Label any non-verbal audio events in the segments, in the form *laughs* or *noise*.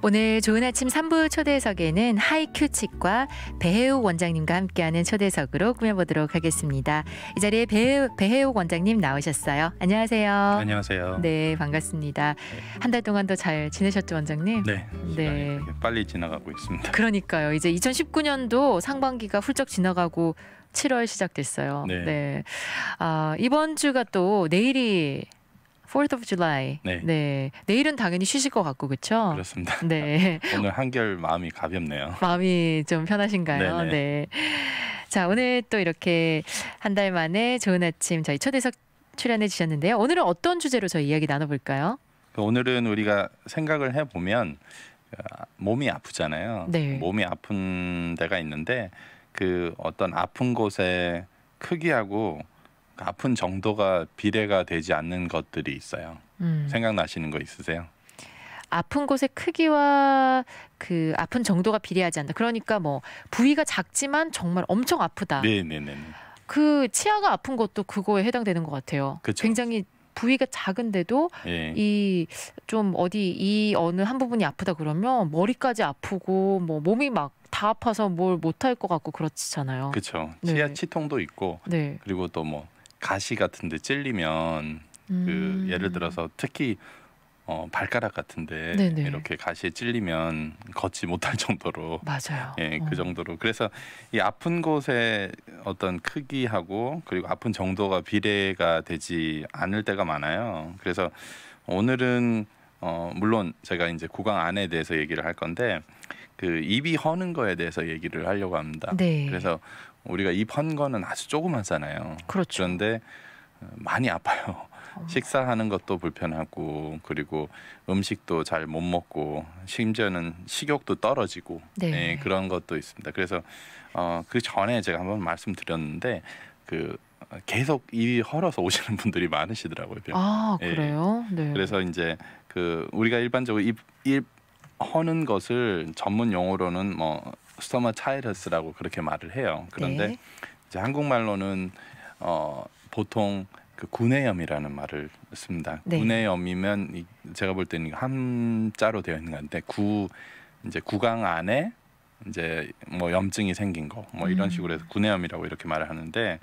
오늘 좋은 아침 3부 초대석에는 하이큐 측과 배혜욱 원장님과 함께하는 초대석으로 꾸며보도록 하겠습니다. 이 자리에 배혜, 배혜옥 원장님 나오셨어요. 안녕하세요. 안녕하세요. 네, 반갑습니다. 네. 한달 동안 도잘 지내셨죠, 원장님? 네. 네. 빨리 지나가고 있습니다. 그러니까요. 이제 2019년도 상반기가 훌쩍 지나가고 7월 시작됐어요. 네. 네. 아, 이번 주가 또 내일이 4th of July. 네. 네. 내일은 당연히 쉬실 것 같고 그렇죠? 그렇습니다. 네. *laughs* 오늘 한결 마음이 가볍네요. 마음이 좀 편하신가요? 네네. 네. 자, 오늘 또 이렇게 한 달 만에 좋은 아침 저희 초대석 출연해 주셨는데요. 오늘은 어떤 주제로 저희 이야기 나눠 볼까요? 그 오늘은 우리가 생각을 해 보면 아, 몸이 아프잖아요. 네. 몸이 아픈 데가 있는데 그 어떤 아픈 곳의 크기하고 아픈 정도가 비례가 되지 않는 것들이 있어요. 음. 생각나시는 거 있으세요? 아픈 곳의 크기와 그 아픈 정도가 비례하지 않다. 그러니까 뭐 부위가 작지만 정말 엄청 아프다. 네네네. 네, 네, 네. 그 치아가 아픈 것도 그거에 해당되는 것 같아요. 그쵸. 굉장히 부위가 작은데도 예. 이좀 어디 이 어느 한 부분이 아프다 그러면 머리까지 아프고 뭐 몸이 막 다 아파서 뭘 못할 것 같고 그렇잖아요. 그렇죠. 치아 치통도 있고 네. 그리고 또 뭐 가시 같은데 찔리면 음. 그 예를 음. 들어서 특히 어, 발가락 같은데 네네. 이렇게 가시에 찔리면 걷지 못할 *laughs* 정도로 맞아요. 예, 그 어. 정도로 그래서 이 아픈 곳의 어떤 크기하고 그리고 아픈 정도가 비례가 되지 않을 때가 많아요. 그래서 오늘은 어, 물론 제가 이제 구강 안에 대해서 얘기를 할 건데 그 입이 허는 거에 대해서 얘기를 하려고 합니다. 네. 그래서 우리가 입헌 거는 아주 조그만잖아요 그렇죠. 그런데 많이 아파요. 식사하는 것도 불편하고 그리고 음식도 잘 못 먹고 심지어는 식욕도 떨어지고 네. 네, 그런 것도 있습니다. 그래서 어, 그 전에 제가 한번 말씀드렸는데 그 계속 입이 헐어서 오시는 *laughs* 분들이 많으시더라고요. 아 예. 그래요? 예. 네. 그래서 이제 그 우리가 일반적으로 입, 입 허는 것을 전문 용어로는 뭐 스토마 차이러스라고 그렇게 말을 해요. 그런데 네. 이제 한국말로는 어 보통 그 구내염이라는 말을 씁니다. 네. 구내염이면 제가 볼 때는 한자로 되어 있는 건데 구 이제 구강 안에 이제 뭐 염증이 생긴 거 뭐 이런 음. 식으로 해서 구내염이라고 이렇게 말을 하는데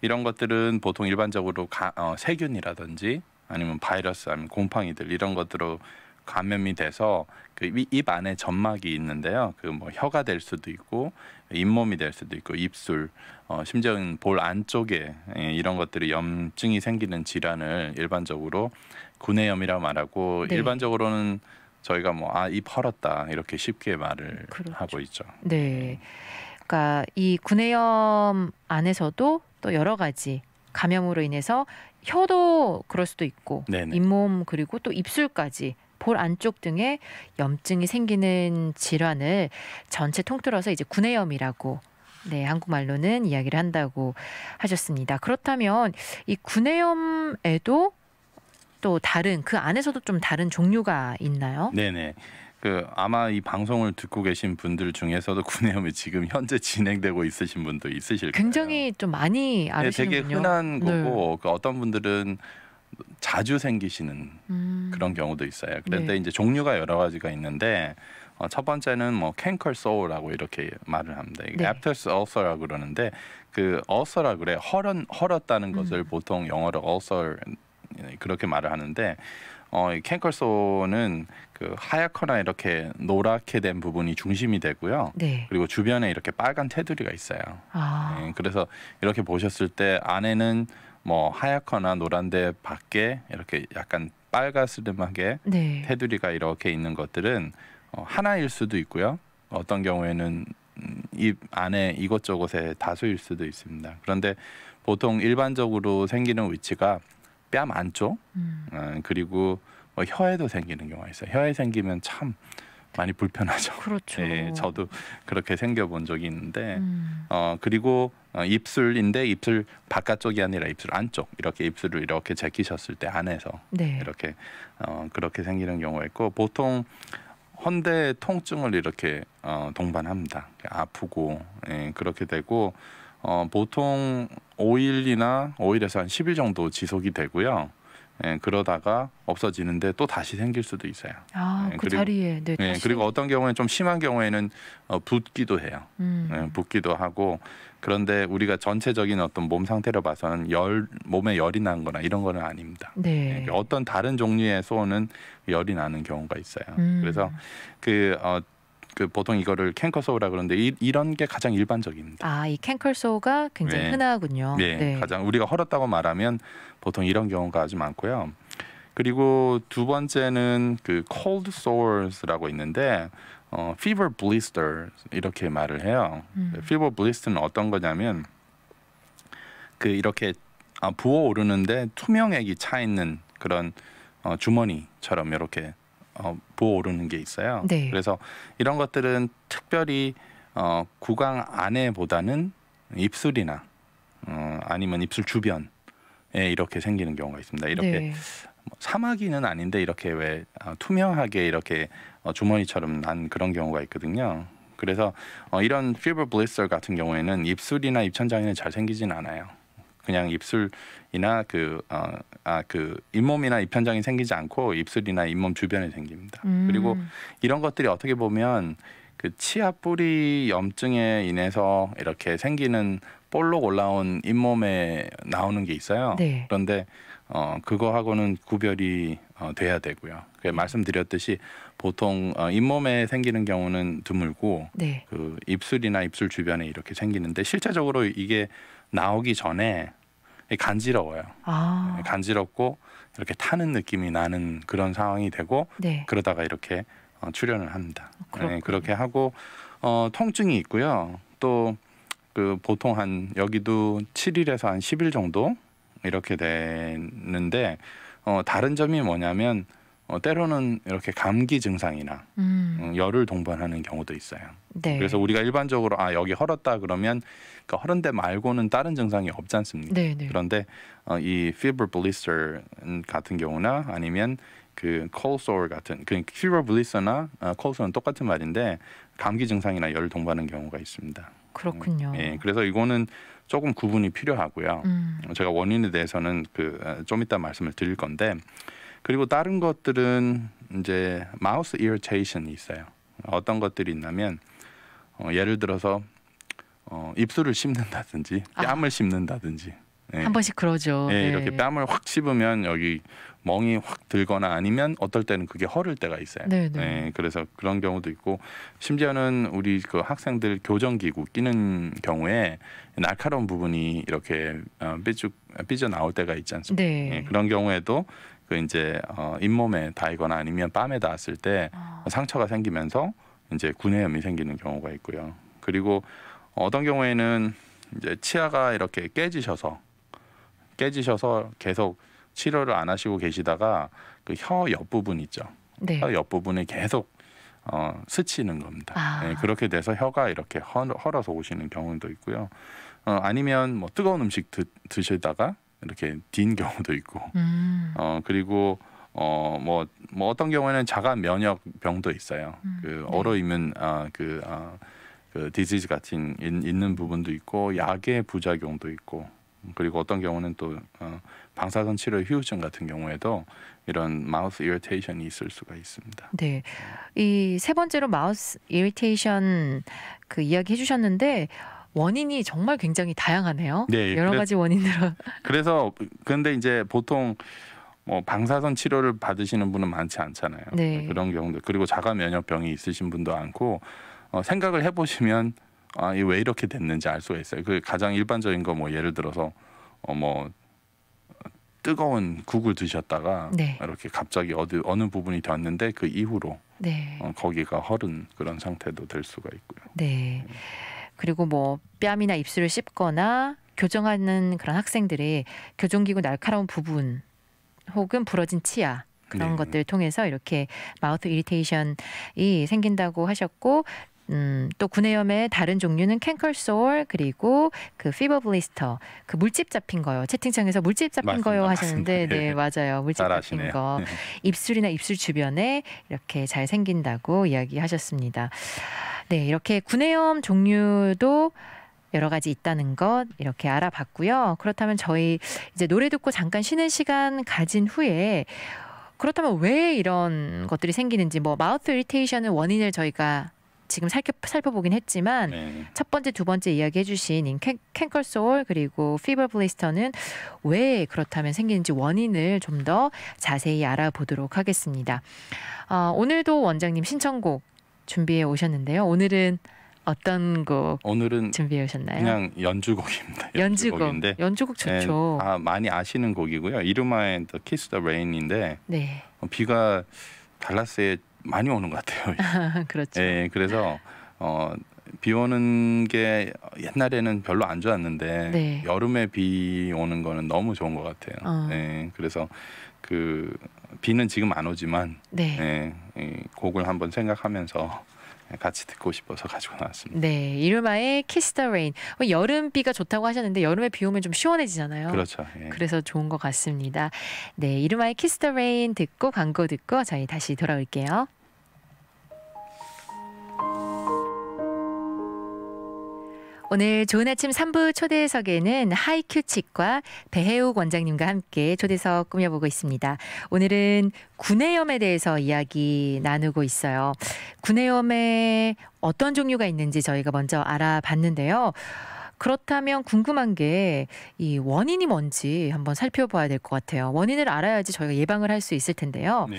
이런 것들은 보통 일반적으로 가, 어, 세균이라든지 아니면 바이러스 아니면 곰팡이들 이런 것들로 감염이 돼서 그 입 안에 점막이 있는데요. 그 뭐 혀가 될 수도 있고 잇몸이 될 수도 있고 입술, 어, 심지어는 볼 안쪽에 예, 이런 것들이 염증이 생기는 질환을 일반적으로 구내염이라 고 말하고 네. 일반적으로는 저희가 뭐 아입 헐었다 이렇게 쉽게 말을 그렇죠. 하고 있죠. 네. 그러니까 이 구내염 안에서도 또 여러 가지 감염으로 인해서 혀도 그럴 수도 있고 네네. 잇몸 그리고 또 입술까지 볼 안쪽 등에 염증이 생기는 질환을 전체 통틀어서 이제 구내염이라고 네, 한국말로는 이야기를 한다고 하셨습니다. 그렇다면 이 구내염에도 또 다른 그 안에서도 좀 다른 종류가 있나요? 네네. 그 아마 이 방송을 듣고 계신 분들 중에서도 *laughs* 구내염이 지금 현재 진행되고 있으신 분도 있으실 거예요. 굉장히 좀 많이 알시는군요 네, 되게 흔한 거고 네. 그 어떤 분들은 자주 생기시는 음. 그런 경우도 있어요. 그런데 네. 이제 종류가 여러 가지가 있는데 어, 첫 번째는 뭐 캔컬 소우라고 이렇게 말을 합니다. 애게 네. a f 어 e 라고 그러는데 그어 l c 라 그래 헐은 헐었다는 음. 것을 음. 보통 영어로 어 l 네, 그렇게 말을 하는데 어, 이 캔컬 소우는 그 하얗거나 이렇게 노랗게 된 부분이 중심이 되고요. 네. 그리고 주변에 이렇게 빨간 테두리가 있어요. 아. 네, 그래서 이렇게 보셨을 때 안에는 뭐 하얗거나 노란데 밖에 이렇게 약간 빨가스름하게 네. 테두리가 이렇게 있는 것들은 어, 하나일 수도 있고요. 어떤 경우에는 입 음, 안에 이것저것의 다수일 수도 있습니다. 그런데 보통 일반적으로 생기는 위치가 뺨 안쪽 음. 어, 그리고 뭐 혀에도 생기는 경우가 있어요. 혀에 생기면 참 많이 불편하죠. 그렇죠. 예, 저도 그렇게 생겨본 적이 있는데 음. 어 그리고 어, 입술인데 입술 바깥쪽이 아니라 입술 안쪽 이렇게 입술을 이렇게 제끼셨을 때 안에서 네. 이렇게 어, 그렇게 생기는 경우가 있고 보통 헌데 통증을 이렇게 어, 동반합니다. 아프고 예, 그렇게 되고 어, 보통 5일이나 5일에서 한 10일 정도 지속이 되고요. 예, 그러다가 없어지는데 또 다시 생길 수도 있어요. 아, 그 예, 그 그리고, 자리에. 네, 예, 그리고 어떤 경우에는 좀 심한 경우에는 어, 붓기도 해요. 음. 예, 붓기도 하고 그런데 우리가 전체적인 어떤 몸상태로 봐서는 열 몸에 열이 난 거나 이런 거는 아닙니다. 네. 예, 그 어떤 다른 종류의 소는 열이 나는 경우가 있어요. 음. 그래서 그 어, 그 보통 이거를 캔커소우라 그러는데 이, 런게 가장 일반적입니다. 아, 이 캔커소우가 굉장히 네. 흔하군요. 네. 네. 가장 우리가 헐었다고 말하면 보통 이런 경우가 아주 많고요. 그리고 두 번째는 그 cold sores라고 있는데 어, fever blister 이렇게 말을 해요. 음. 네, fever blister는 어떤 거냐면 그 이렇게 아, 부어오르는데 투명액이 차 있는 그런 어, 주머니처럼 이렇게 어, 보어오르는게 있어요. 네. 그래서 이런 것들은 특별히 어, 구강 안에보다는 입술이나 어, 아니면 입술 주변에 이렇게 생기는 경우가 있습니다. 이렇게 네. 뭐 사마귀는 아닌데 이렇게 왜 어, 투명하게 이렇게 어, 주머니처럼 난 그런 경우가 있거든요. 그래서 어, 이런 피버 블리스 같은 경우에는 입술이나 입천장에는 잘 생기진 않아요. 그냥 입술이나 그, 어, 아, 그 잇몸이나 입현장이 생기지 않고 입술이나 잇몸 주변에 생깁니다. 음. 그리고 이런 것들이 어떻게 보면 그 치아 뿌리 염증에 인해서 이렇게 생기는 볼록 올라온 잇몸에 나오는 게 있어요. 네. 그런데 어, 그거하고는 구별이 어, 돼야 되고요. 그 말씀드렸듯이 보통 어, 잇몸에 생기는 경우는 드물고 네. 그 입술이나 입술 주변에 이렇게 생기는데 실제적으로 이게 나오기 전에 간지러워요. 아. 네, 간지럽고 이렇게 타는 느낌이 나는 그런 상황이 되고 네. 그러다가 이렇게 어, 출연을 합니다. 어, 네, 그렇게 하고 어, 통증이 있고요. 또그 보통 한 여기도 7일에서 한 10일 정도 이렇게 되는데 어, 다른 점이 뭐냐면 어, 때로는 이렇게 감기 증상이나 음. 음 열을 동반하는 경우도 있어요. 네. 그래서 우리가 일반적으로 아 여기 헐었다 그러면 그러 헐은 데 말고는 다른 증상이 없지 않습니까? 네네. 네. 그런데 어, 이 fever blister 같은 경우나 아니면 그 cold sore 같은 그 fever blister나 어, cold sore는 똑같은 말인데 감기 증상이나 열 동반하는 경우가 있습니다. 그렇군요. 예, 그래서 이거는 조금 구분이 필요하고요. 음. 제가 원인에 대해서는 그좀 어, 이따 말씀을 드릴 건데 그리고 다른 것들은 이제 마우스 이어테이션이 있어요. 어떤 것들이 있냐면 어, 예를 들어서 어, 입술을 씹는다든지 아. 뺨을 아. 씹는다든지 네. 한 번씩 그러죠. 네, 네. 이렇게 뺨을 확 씹으면 여기 멍이 확 들거나 아니면 어떨 때는 그게 허를 때가 있어요. 네, 네. 그래서 그런 경우도 있고 심지어는 우리 그 학생들 교정 기구 끼는 경우에 날카로운 부분이 이렇게 어, 삐죽 삐져 나올 때가 있지 않습니까? 네. 그런 경우에도 그 이제 어, 잇몸에 닿이거나 아니면 뺨에 닿았을 때 아. 상처가 생기면서 이제 구내염이 생기는 경우가 있고요. 그리고 어떤 경우에는 이제 치아가 이렇게 깨지셔서 깨지셔서 계속 치료를 안 하시고 계시다가 그 혀 옆부분 있죠. 네. 혀 옆부분에 계속 어, 스치는 겁니다. 아. 네, 그렇게 돼서 혀가 이렇게 헐, 어서 오시는 경우도 있고요. 어, 아니면 뭐 뜨거운 음식 드, 드시다가 이렇게 딘 경우도 있고. 음. 어, 그리고 어뭐뭐 뭐 어떤 경우에는 자가 면역병도 있어요. 음, 그 네. 어로 입은 아그 아, 그 디지즈 아, 그 같은 인, 있는 부분도 있고 약의 부작용도 있고 그리고 어떤 경우는 또 어, 방사선 치료 후유증 같은 경우에도 이런 마우스 이리테이션이 있을 수가 있습니다. 네, 이 세 번째로 마우스 이리테이션 그 이야기 해주셨는데 원인이 정말 굉장히 다양하네요. 네, 여러 그래, 가지 원인으로. 그래서 근데 이제 보통 뭐 방사선 치료를 받으시는 분은 많지 않잖아요. 네. 그런 경우도 그리고 자가 면역병이 있으신 분도 않고 어, 생각을 해보시면 아, 이 왜 이렇게 됐는지 알 수가 있어요. 그 가장 일반적인 거 뭐 예를 들어서 어, 뭐 뜨거운 국을 드셨다가 네. 이렇게 갑자기 어디 어느 부분이 됐는데 그 이후로 네. 어, 거기가 허른 그런 상태도 될 수가 있고요. 네. 그리고 뭐 뺨이나 입술을 씹거나 교정하는 그런 학생들의 교정기구 날카로운 부분 혹은 부러진 치아 그런 네. 것들을 통해서 이렇게 마우스 이리테이션이 생긴다고 하셨고 음, 또 구내염의 다른 종류는 캔컬소울 그리고 그 피버 블리스터 그 물집 잡힌 거요. 채팅창에서 물집 잡힌 맞습니다. 거요 하셨는데 네, 네 맞아요. 물집 잘하시네요. 잡힌 거. 네. 입술이나 입술 주변에 이렇게 잘 생긴다고 이야기하셨습니다. 네, 이렇게 구내염 종류도 여러 가지 있다는 것 이렇게 알아봤고요. 그렇다면 저희 이제 노래 듣고 잠깐 쉬는 시간 가진 후에 그렇다면 왜 이런 것들이 생기는지 뭐 마우스 이리테이션의 원인을 저희가 지금 살펴, 살펴보긴 했지만 네. 첫 번째 두 번째 이야기 해주신 캔컬 소울 그리고 피버 블리스터는 왜 그렇다면 생기는지 원인을 좀 더 자세히 알아보도록 하겠습니다. 어, 오늘도 원장님 신청곡 준비해 오셨는데요. 오늘은 어떤 곡 오늘은 준비해 오셨나요? 그냥 연주곡입니다. *laughs* 연주곡. 연주곡인데 연주곡 좋죠. 네, 아 많이 아시는 곡이고요. 이름하에 The Kiss the Rain인데 네. 어, 비가 달라스에 많이 오는 것 같아요. 아, *laughs* 그렇죠. 네, 그래서 어, 비 오는 게 옛날에는 별로 안 좋았는데 네. 여름에 비 오는 거는 너무 좋은 것 같아요. 어. 네, 그래서 그 비는 지금 안 오지만 네. 네, 이 곡을 한번 생각하면서 같이 듣고 싶어서 가지고 나왔습니다. 네, 이루마의 Kiss the Rain. 어, 여름비가 좋다고 하셨는데 여름에 비 오면 좀 시원해지잖아요. 그렇죠. 예. 그래서 좋은 것 같습니다. 네, 이루마의 Kiss the Rain 듣고 광고 듣고 저희 다시 돌아올게요. 오늘 좋은 아침 3부 초대석에는 하이큐 치과 배혜욱 원장님과 함께 초대석 꾸며보고 있습니다. 오늘은 구내염에 대해서 이야기 나누고 있어요. 구내염에 어떤 종류가 있는지 저희가 먼저 알아봤는데요. 그렇다면 궁금한 게 이 원인이 뭔지 한번 살펴봐야 될 것 같아요. 원인을 알아야지 저희가 예방을 할 수 있을 텐데요. 네.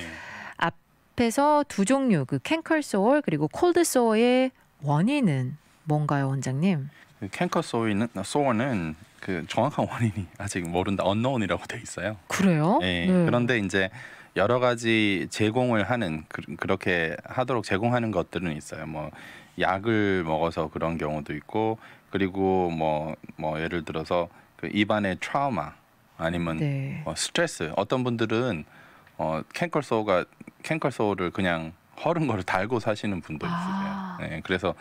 앞에서 두 종류 그 캔컬 소울 그리고 콜드 소울의 원인은 뭔가요, 원장님? 그 캔커 소인는 아, 소어는 그 정확한 원인이 아직 모른다. 언노운이라고 돼 있어요. 그래요? 예, 네. 그런데 이제 여러 가지 제공을 하는 그, 렇게 하도록 제공하는 것들은 있어요. 뭐 약을 먹어서 그런 경우도 있고 그리고 뭐뭐 뭐 예를 들어서 그 입안의 트라우마 아니면 네. 어, 스트레스. 어떤 분들은 어캔커 소우가 캔커 소우를 그냥 허른 거를 달고 사시는 분도 있으세요. 아. 네, 그래서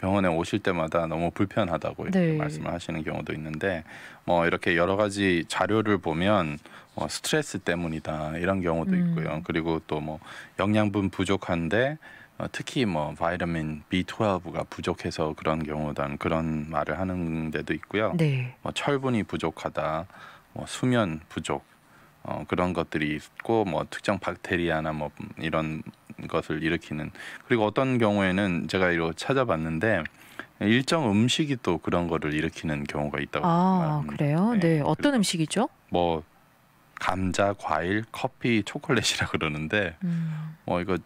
병원에 오실 때마다 너무 불편하다고 이렇게 네. 말씀을 하시는 경우도 있는데 뭐 이렇게 여러 가지 자료를 보면 뭐 스트레스 때문이다 이런 경우도 음. 있고요. 그리고 또 뭐 영양분 부족한데 어, 특히 뭐 바이타민 B12가 부족해서 그런 경우단 그런 말을 하는 데도 있고요. 네. 뭐 철분이 부족하다, 뭐 수면 부족, 어, 그런 것들이 있고 뭐 특정 박테리아나 뭐 이런 것을 일으키는 그리고 어떤 경우에는 제가 이거 찾아봤는데 일정 음식이 또 그런 거를 일으키는 경우가 있다고 아, 합니다 그래요? 음, 네. 네. 어떤 음식이죠? 뭐 감자, 과일, 커피, 초콜릿이라 그러는데 음. 뭐 이거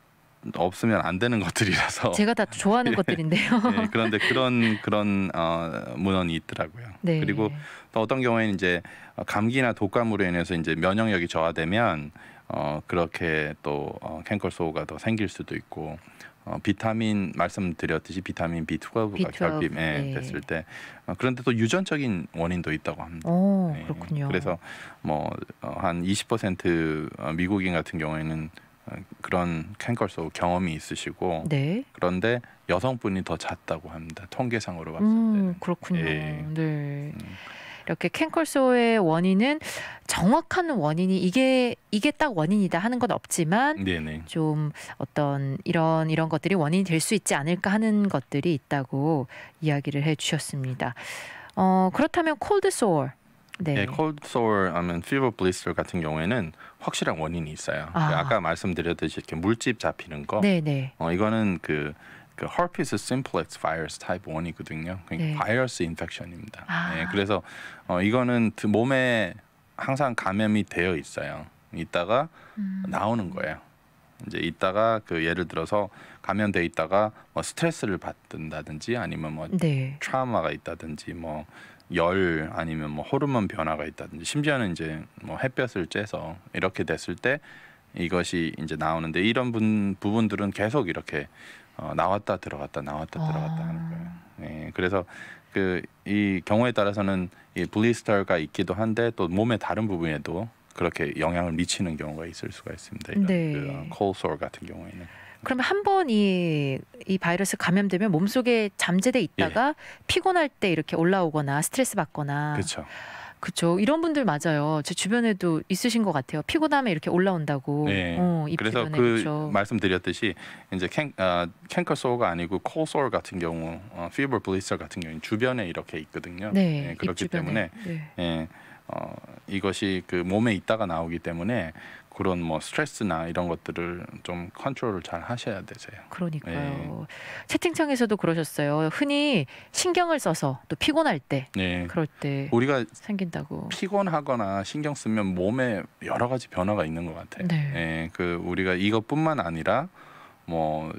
없으면 안 되는 것들이라서 제가 다 좋아하는 *laughs* 예. 것들인데요. 예, 그런데 그런 그런 어, 문헌이 있더라고요. 네. 그리고 또 어떤 경우에는 이제 감기나 독감으로 인해서 이제 면역력이 저하되면 어, 그렇게 또 어, 캔컬소우가 더 생길 수도 있고 어, 비타민 말씀드렸듯이 비타민 B12가 B12, 결핍에 네. 됐을 때 어, 그런데 또 유전적인 원인도 있다고 합니다. 오, 어, 네. 그렇군요. 그래서 뭐한 어, 20% 어, 미국인 같은 경우에는 그런 캔컬소 경험이 있으시고 네. 그런데 여성분이 더 잦다고 합니다. 통계상으로 봤을 때. 음, 그렇군요. 예. 네. 음. 이렇게 캔콜소의 원인은 정확한 원인이 이게 이게 딱 원인이다 하는 건 없지만 네네. 좀 어떤 이런 이런 것들이 원인이 될 수 있지 않을까 하는 것들이 있다고 이야기를 해 주셨습니다. 어, 그렇다면 콜드 소울 네. 네, cold sore 하면 fever blister 같은 경우에는 확실한 원인이 있어요. 아. 까 말씀드렸듯이 이렇게 물집 잡히는 거. 네, 네. 어 이거는 그그 herpes simplex 1이거든요. 그러니까 네. 바이러스 인펙션입니다. 아. 네, 그래서 어, 이거는 몸에 항상 감염이 되어 있어요. 있다가 음. 나오는 거예요. 이제 있다가 그 예를 들어서 감염돼 있다가 뭐 스트레스를 받는다든지 아니면 뭐 네. 트라우마가 있다든지 뭐 열 아니면 뭐 호르몬 변화가 있다든지 심지어는 이제 뭐 햇볕을 쬐서 이렇게 됐을 때 이것이 이제 나오는데 이런 분, 부분들은 계속 이렇게 어, 나왔다 들어갔다 나왔다 아. 들어갔다 하는 거예요. 예, 그래서 그 이 경우에 따라서는 이 블리스터가 있기도 한데 또 몸의 다른 부분에도 그렇게 영향을 미치는 경우가 있을 수가 있습니다. 이런 네. 그 콜소울 어, 같은 경우에는. 그러면 한 번 이 이 바이러스 감염되면 몸속에 잠재돼 있다가 예. 피곤할 때 이렇게 올라오거나 스트레스 받거나 그렇죠. 그렇죠. 이런 분들 맞아요. 제 주변에도 있으신 것 같아요. 피곤하에 이렇게 올라온다고. 네. 어, 그래서 그그렇 말씀드렸듯이 이제 캔 어, 캔커 소어가 아니고 콜 소어 같은 경우, 어, 피버 블리스터 같은 경우는 주변에 이렇게 있거든요. 네. 예, 그렇기 때문에 네. 예, 어, 이것이 그 몸에 있다가 나오기 때문에 그런 뭐 스트레스나 이런 것들을 좀 컨트롤을 잘 하셔야 되세요. 그러니까요. 네. 채팅창에서도 그러셨어요. 흔히 신경을 써서 또 피곤할 때, 네. 그럴 때 우리가 생긴다고. 피곤하거나 신경 쓰면 몸에 여러 가지 변화가 있는 것 같아요. 네. 네. 그 우리가 이것뿐만 아니라 뭐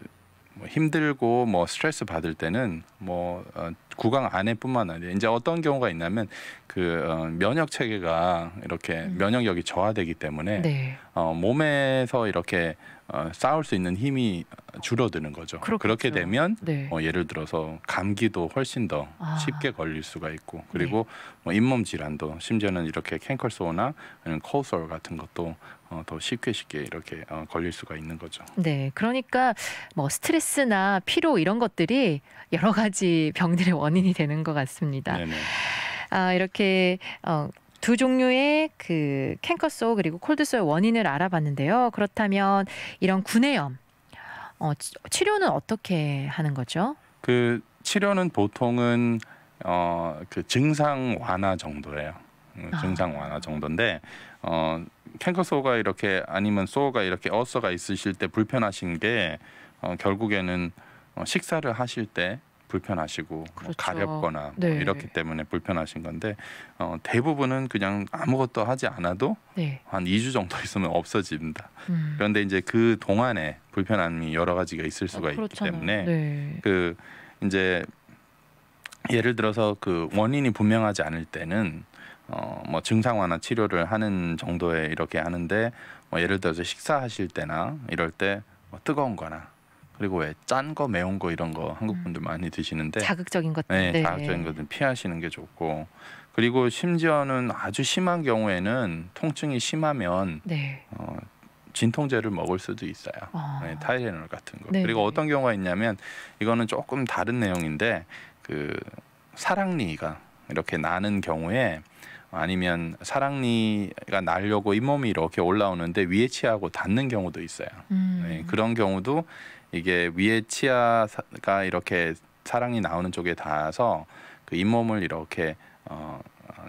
뭐 힘들고 뭐 스트레스 받을 때는 뭐 어, 구강 안에뿐만 아니라 이제 어떤 경우가 있냐면 그 어, 면역 체계가 이렇게 음. 면역력이 저하되기 때문에 네. 어, 몸에서 이렇게 어, 싸울 수 있는 힘이 줄어드는 거죠. 그렇겠죠. 그렇게 되면 네. 어, 예를 들어서 감기도 훨씬 더 아. 쉽게 걸릴 수가 있고 네. 그리고 네. 뭐 잇몸 질환도 심지어는 이렇게 캔컬 소나 아니면 코솔 같은 것도 어, 더 쉽게 쉽게 이렇게 어, 걸릴 수가 있는 거죠. 네, 그러니까 뭐 스트레스나 피로 이런 것들이 여러 가지 병들의 원인이 되는 것 같습니다. 네네. 아 이렇게 어, 두 종류의 그 캔커소 그리고 콜드소의 원인을 알아봤는데요. 그렇다면 이런 구내염 어, 치료는 어떻게 하는 거죠? 그 치료는 보통은 어, 그 증상 완화 정도예요. 음, 아. 증상 완화 정도인데 어 캔커소가 이렇게 아니면 소가 이렇게 어서가 있으실 때 불편하신 게 어, 결국에는 어, 식사를 하실 때 불편하시고 뭐 그렇죠. 뭐 가렵거나 뭐 네. 이렇기 때문에 불편하신 건데 어, 대부분은 그냥 아무것도 하지 않아도 네. 한 2주 정도 *laughs* 있으면 없어집니다. 음. 그런데 이제 그 동안에 불편함이 여러 가지가 있을 수가 어, 있기 때문에 네. 그 이제 예를 들어서 그 원인이 분명하지 않을 때는 어, 뭐 증상 완화 치료를 하는 정도에 이렇게 하는데 뭐 예를 들어서 식사하실 때나 이럴 때뭐 뜨거운 거나 그리고 왜 짠 거 매운 거 이런 거 한국 음. 분들 많이 드시는데 자극적인 것들 네, 네, 자극적인 것들 피하시는 게 좋고 그리고 심지어는 아주 심한 경우에는 통증이 심하면 네. 어, 진통제를 먹을 수도 있어요. 아. 네, 타이레놀 같은 거. 네 그리고 네. 어떤 경우가 있냐면 이거는 조금 다른 내용인데 그 사랑니가 이렇게 나는 경우에 아니면 사랑니가 날려고 잇몸이 이렇게 올라오는데 위에 치아하고 닿는 경우도 있어요. 음. 네, 그런 경우도 이게 위에 치아가 이렇게 사랑니 나오는 쪽에 닿아서 그 잇몸을 이렇게 어,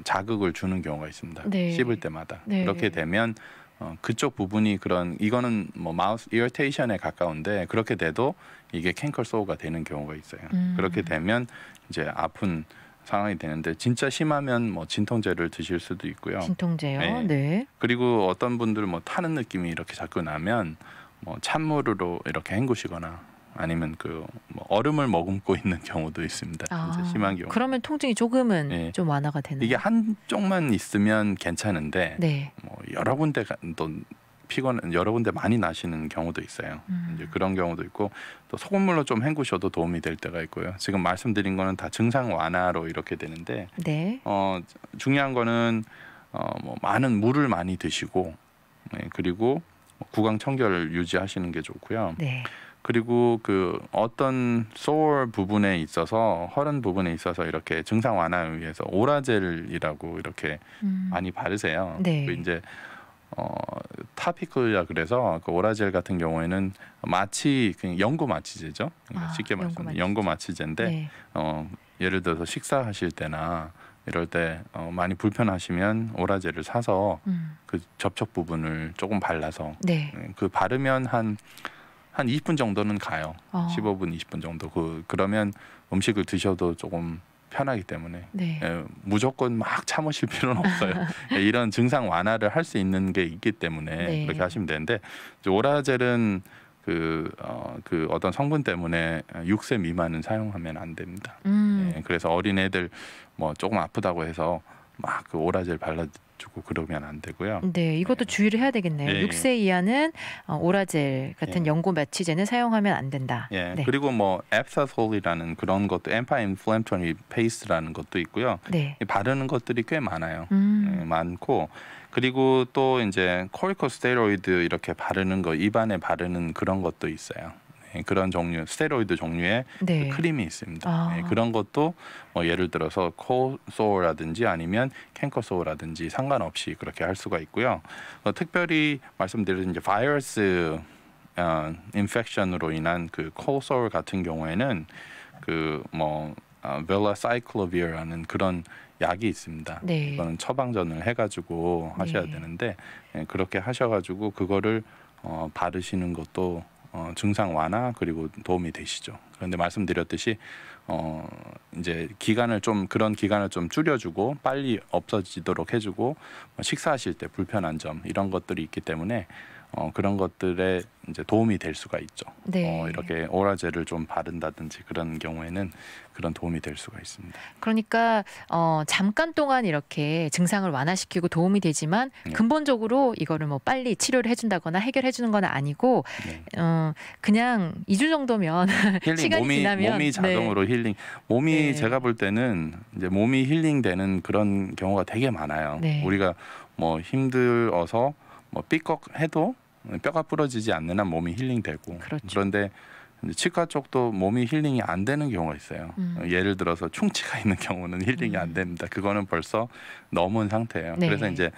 자극을 주는 경우가 있습니다. 네. 씹을 때마다 네. 그렇게 되면 어, 그쪽 부분이 그런 이거는 뭐 마우스 이어테이션에 가까운데 그렇게 돼도 이게 캔컬 소우가 되는 경우가 있어요. 음. 그렇게 되면 이제 아픈 상황이 되는데 진짜 심하면 뭐 진통제를 드실 수도 있고요. 진통제요. 네. 네. 그리고 어떤 분들 뭐 타는 느낌이 이렇게 자꾸 나면 뭐 찬물로 으 이렇게 헹구시거나 아니면 그뭐 얼음을 머금고 *laughs* 있는 경우도 있습니다. 아, 진짜 심한 경우. 그러면 통증이 조금은 네. 좀 완화가 되는. 이게 한쪽만 있으면 괜찮은데 네. 뭐 여러 군데 또 피곤 여러 군데 많이 나시는 경우도 있어요. 음. 이제 그런 경우도 있고 또 소금물로 좀 헹구셔도 도움이 될 때가 있고요. 지금 말씀드린 거는 다 증상 완화로 이렇게 되는데 네. 어, 중요한 거는 어, 뭐 많은 물을 많이 드시고 네, 그리고 뭐 구강 청결을 유지하시는 게 좋고요. 네. 그리고 그 어떤 소울 부분에 있어서 허른 부분에 있어서 이렇게 증상 완화를 위해서 오라젤이라고 이렇게 음. 많이 바르세요. 네. 그 이제 어, 타피클이라 그래서 그 오라젤 같은 경우에는 마취 그냥 연고 마취제죠. 그러니까 아, 쉽게 말하면 연고 마취제인데 네. 어, 예를 들어서 식사하실 때나 이럴 때 어, 많이 불편하시면 오라젤을 사서 음. 그 접촉 부분을 조금 발라서 네. 예, 그 바르면 한한 한 20분 정도는 가요. 어. 15분 20분 정도. 그 그러면 음식을 드셔도 조금 편하기 때문에 네. 예, 무조건 막 참으실 필요는 없어요. *laughs* 예, 이런 증상 완화를 할 수 있는 게 있기 때문에 네. 그렇게 하시면 되는데 오라젤은 그, 어, 그 어떤 성분 때문에 6세 미만은 사용하면 안 됩니다. 음. 예, 그래서 어린애들 뭐 조금 아프다고 해서 막그 오라젤 발라 주고 그러면 안 되고요. 네, 이것도 네. 주의를 해야 되겠네요. 네. 6세 이하는 어, 오라젤 같은 예. 네. 연고 마취제는 사용하면 안 된다. 예. 네. 그리고 뭐 앱사솔이라는 그런 것도 엠파인플랜토리 페이스라는 것도 있고요. 네. 바르는 것들이 꽤 많아요. 음. 예, 많고 그리고 또 이제 코리코스테로이드 이렇게 바르는 거 입안에 바르는 그런 것도 있어요. 예, 그런 종류 스테로이드 종류의 그 네. 크림이 있습니다. 아. 예, 그런 것도 뭐 예를 들어서 코소라든지 아니면 캔커소라든지 상관없이 그렇게 할 수가 있고요. 어, 특별히 말씀드린 이제 바이러스 어, 인펙션으로 인한 그코소 같은 경우에는 그뭐 어, 벨라사이클로비어라는 그런 약이 있습니다. 네. 이거는 처방전을 해가지고 하셔야 네. 되는데 예, 그렇게 하셔가지고 그거를 어, 바르시는 것도 어, 증상 완화 그리고 도움이 되시죠. 그런데 말씀드렸듯이 어, 이제 기간을 좀 그런 기간을 좀 줄여주고 빨리 없어지도록 해주고 뭐 식사하실 때 불편한 점 이런 것들이 있기 때문에 어, 그런 것들에 이제 도움이 될 수가 있죠. 네. 어, 이렇게 오라제를 좀 바른다든지 그런 경우에는 그런 도움이 될 수가 있습니다. 그러니까 어, 잠깐 동안 이렇게 증상을 완화시키고 도움이 되지만 네. 근본적으로 이거를 뭐 빨리 치료를 해준다거나 해결해 주는 건 아니고 네. 어, 그냥 2주 정도면 *laughs* 힐링, 시간이 몸이, 지나면 몸이 네. 자동으로 네. 힐링 몸이 네. 제가 볼 때는 이제 몸이 힐링되는 그런 경우가 되게 많아요. 네. 우리가 뭐 힘들어서 뭐 삐걱 해도 뼈가 부러지지 않는 한 몸이 힐링되고 그렇죠. 그런데 치과 쪽도 몸이 힐링이 안 되는 경우가 있어요. 음. 예를 들어서 충치가 *laughs* 있는 경우는 힐링이 음. 안 됩니다. 그거는 벌써 넘은 상태예요. 네. 그래서 이제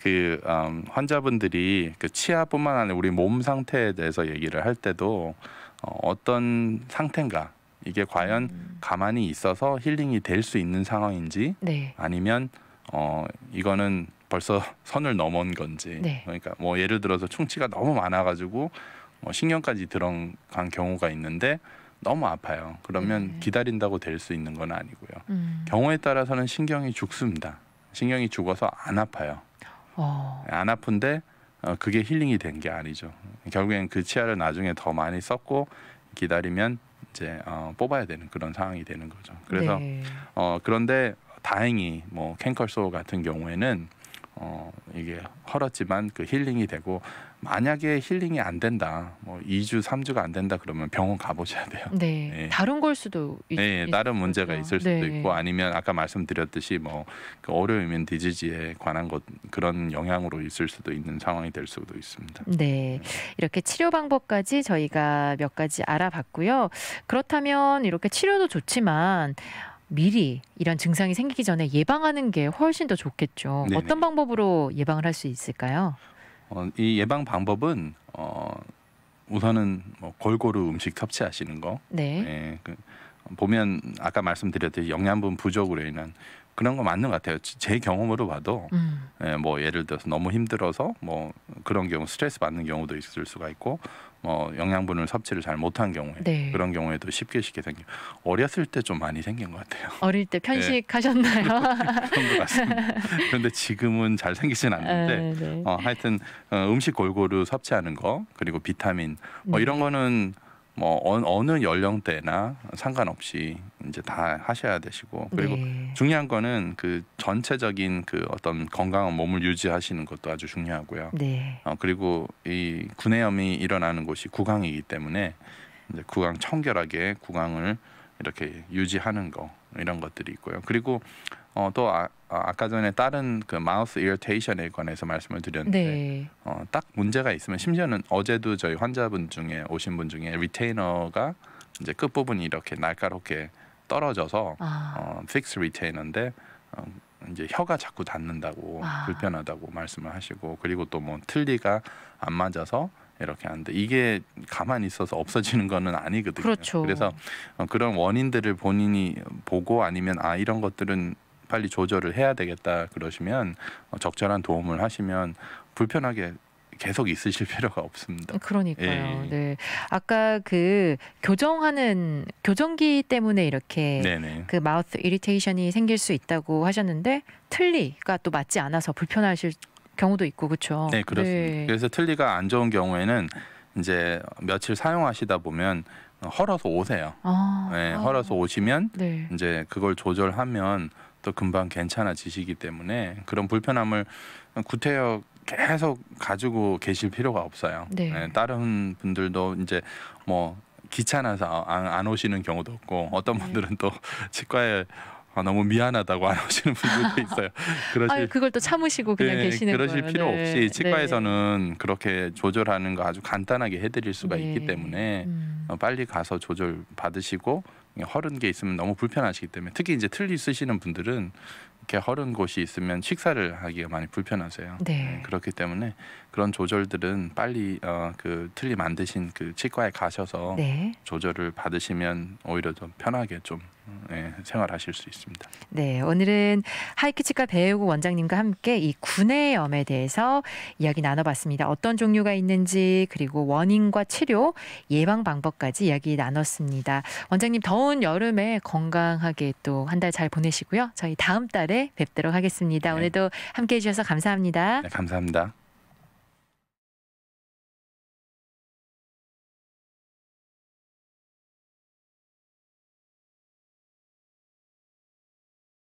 그 음, 환자분들이 그 치아뿐만 아니라 우리 몸 상태에 대해서 얘기를 할 때도 어, 어떤 상태인가 이게 과연 음. 가만히 있어서 힐링이 될 수 있는 상황인지 네. 아니면 어 이거는 벌써 *laughs* 선을 넘은 건지 네. 그러니까 뭐 예를 들어서 충치가 너무 많아가지고 뭐 신경까지 들어간 경우가 있는데 너무 아파요. 그러면 네. 기다린다고 될 수 있는 건 아니고요. 음. 경우에 따라서는 신경이 죽습니다. 신경이 죽어서 안 아파요. 어. 안 아픈데 어, 그게 힐링이 된 게 아니죠. 결국엔 그 치아를 나중에 더 많이 썼고 기다리면 이제 어, 뽑아야 되는 그런 상황이 되는 거죠. 그래서 네. 어, 그런데 다행히 뭐 캔컬소 같은 경우에는 어, 이게 헐었지만 그 힐링이 되고 만약에 힐링이 안 된다, 뭐 2주, 3주가 안 된다 그러면 병원 가보셔야 돼요. 네. 네. 다른 걸 수도 있, 네, 다른 문제가 있을 수도 네. 있고 아니면 아까 말씀드렸듯이 뭐 그 어려우면 디지지에 관한 것 그런 영향으로 있을 수도 있는 상황이 될 수도 있습니다. 네. 이렇게 치료 방법까지 저희가 몇 가지 알아봤고요. 그렇다면 이렇게 치료도 좋지만 미리 이런 증상이 생기기 전에 예방하는 게 훨씬 더 좋겠죠. 네네. 어떤 방법으로 예방을 할 수 있을까요? 어, 이 예방 방법은 어, 우선은 뭐 골고루 음식 섭취하시는 거. 네. 예, 그, 보면 아까 말씀드렸듯이 영양분 부족으로 인한 그런 거 맞는 것 같아요. 제 경험으로 봐도 음. 예, 뭐 예를 들어서 너무 힘들어서 뭐 그런 경우 스트레스 받는 경우도 있을 수가 있고 뭐 영양분을 섭취를 잘 못한 경우에 네. 그런 경우에도 쉽게 쉽게 생겨 어렸을 때 좀 많이 생긴 것 같아요. 어릴 때 편식하셨나요? 네. *laughs* 그런 것 같습니다. 그런데 지금은 잘 생기진 않는데 아, 네. 어, 하여튼 어, 음식 골고루 섭취하는 거 그리고 비타민 뭐 네. 이런 거는 뭐 어, 느 연령대나 상관없이 이제 다 하셔야 되시고 그리고 네. 중요한 거는 그 전체적인 그 어떤 건강한 몸을 유지하시는 것도 아주 중요하고요. 네. 어, 그리고 이 구내염이 일어나는 곳이 구강이기 때문에 이제 구강 청결하게 구강을 이렇게 유지하는 거 이런 것들이 있고요. 그리고 어, 또 아, 아 아까 전에 다른 그 마우스 이리테이션에 관해서 말씀을 드렸는데 네. 어, 딱 문제가 있으면 심지어는 어제도 저희 환자분 중에 오신 분 중에 리테이너가 이제 끝 부분이 이렇게 날카롭게 떨어져서 아. 어, 픽스 리테이너인데 어, 이제 혀가 자꾸 닿는다고 아. 불편하다고 말씀을 하시고 그리고 또 뭐 틀니가 안 맞아서 이렇게 하는데 이게 가만히 있어서 없어지는 거는 아니거든요. 그렇죠. 그래서 어, 그런 원인들을 본인이 보고 아니면 아 이런 것들은 빨리 조절을 해야 되겠다 그러시면 어, 적절한 도움을 하시면 불편하게 계속 있으실 *laughs* 필요가 없습니다. 그러니까요. 예. 네. 아까 그 교정하는 교정기 때문에 이렇게 네네. 그 마우스 이리테이션이 생길 수 있다고 하셨는데 틀니가 또 맞지 않아서 불편하실 경우도 있고 그렇죠. 네 그렇습니다. 네. 그래서 틀니가 안 좋은 경우에는 이제 며칠 사용하시다 보면 헐어서 오세요. 아, 네, 헐어서 오시면 네. 이제 그걸 조절하면 또 금방 괜찮아지시기 때문에 그런 불편함을 구태여 계속 가지고 계실 필요가 없어요. 네. 네, 다른 분들도 이제 뭐 귀찮아서 안, 안 오시는 경우도 없고 어떤 네. 분들은 또 치과에 아, 너무 미안하다고 안 오시는 분들도 *laughs* 있어요. 그러실 아유, 그걸 또 참으시고 그냥 네, 계시는 그러실 거예요. 필요 네, 없이 네. 치과에서는 네. 그렇게 조절하는 거 아주 간단하게 해드릴 수가 네. 있기 때문에 음. 어, 빨리 가서 조절 받으시고 허른 게 있으면 너무 불편하시기 때문에 특히 이제 틀니 쓰시는 분들은 이렇게 허른 곳이 있으면 식사를 하기가 많이 불편하세요. 그렇기 때문에 그런 조절들은 빨리 어, 그 틀니 만드신 그 치과에 가셔서 조절을 받으시면 오히려 좀 편하게 좀 네, 생활하실 수 있습니다. 네, 오늘은 하이키치과 배우고 원장님과 함께 이 구내염에 대해서 이야기 나눠봤습니다. 어떤 종류가 있는지 그리고 원인과 치료, 예방 방법까지 이야기 나눴습니다. 원장님 더운 여름에 건강하게 또 한 달 잘 보내시고요. 저희 다음 달에 뵙도록 하겠습니다. 네. 오늘도 함께해 주셔서 감사합니다. 네, 감사합니다.